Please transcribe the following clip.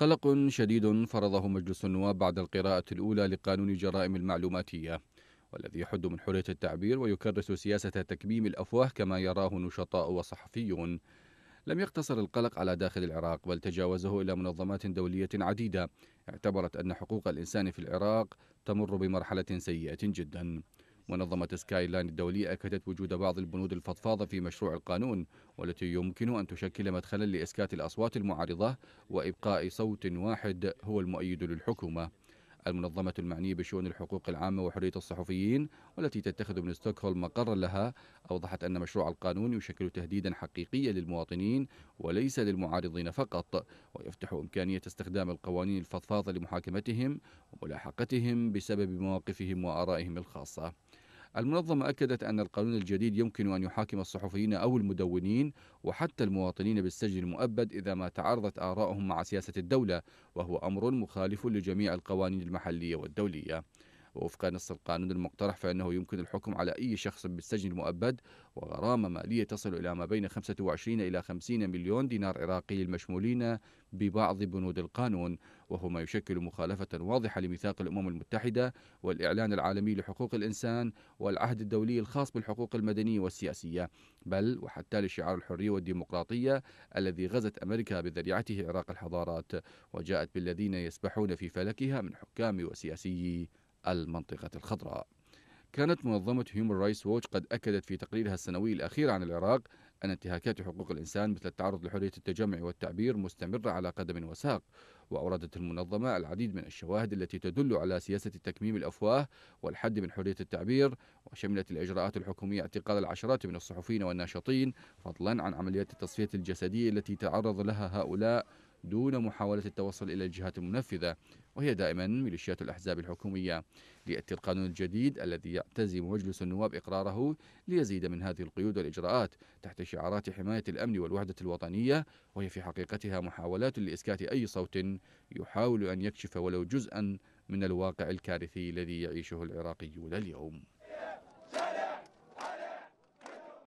قلق شديد فرضه مجلس النواب بعد القراءة الأولى لقانون الجرائم المعلوماتية والذي يحد من حرية التعبير ويكرس سياسة تكميم الأفواه كما يراه نشطاء وصحفيون لم يقتصر القلق على داخل العراق بل تجاوزه إلى منظمات دولية عديدة اعتبرت أن حقوق الإنسان في العراق تمر بمرحلة سيئة جدا منظمة سكاي لاين الدولية أكدت وجود بعض البنود الفضفاضة في مشروع القانون والتي يمكن أن تشكل مدخلا لإسكات الأصوات المعارضة وإبقاء صوت واحد هو المؤيد للحكومة المنظمة المعنية بشؤون الحقوق العامة وحرية الصحفيين والتي تتخذ من ستوكهولم مقرا لها أوضحت أن مشروع القانون يشكل تهديدا حقيقيا للمواطنين وليس للمعارضين فقط ويفتح إمكانية استخدام القوانين الفضفاضة لمحاكمتهم وملاحقتهم بسبب مواقفهم وآرائهم الخاصة المنظمة أكدت أن القانون الجديد يمكن أن يحاكم الصحفيين أو المدونين وحتى المواطنين بالسجن المؤبد إذا ما تعارضت آرائهم مع سياسة الدولة وهو أمر مخالف لجميع القوانين المحلية والدولية ووفق نص القانون المقترح فإنه يمكن الحكم على أي شخص بالسجن المؤبد وغرامة مالية تصل إلى ما بين 25 إلى 50 مليون دينار عراقي للمشمولين ببعض بنود القانون وهو ما يشكل مخالفة واضحة لميثاق الأمم المتحدة والإعلان العالمي لحقوق الإنسان والعهد الدولي الخاص بالحقوق المدنية والسياسية بل وحتى لشعار الحرية والديمقراطية الذي غزت أمريكا بذريعته عراق الحضارات وجاءت بالذين يسبحون في فلكها من حكام وسياسيي المنطقة الخضراء كانت منظمة هيومن رايتس ووتش قد أكدت في تقريرها السنوي الأخير عن العراق أن انتهاكات حقوق الإنسان مثل التعرض لحرية التجمع والتعبير مستمرة على قدم وساق وأوردت المنظمة العديد من الشواهد التي تدل على سياسة تكميم الأفواه والحد من حرية التعبير وشملت الإجراءات الحكومية اعتقال العشرات من الصحفيين والناشطين فضلا عن عمليات التصفية الجسدية التي تعرض لها هؤلاء دون محاولة التوصل إلى الجهات المنفذة وهي دائما ميليشيات الأحزاب الحكومية ليأتي القانون الجديد الذي يعتزم مجلس النواب إقراره ليزيد من هذه القيود والإجراءات تحت شعارات حماية الأمن والوحدة الوطنية وهي في حقيقتها محاولات لإسكات أي صوت يحاول أن يكشف ولو جزءا من الواقع الكارثي الذي يعيشه العراقيون اليوم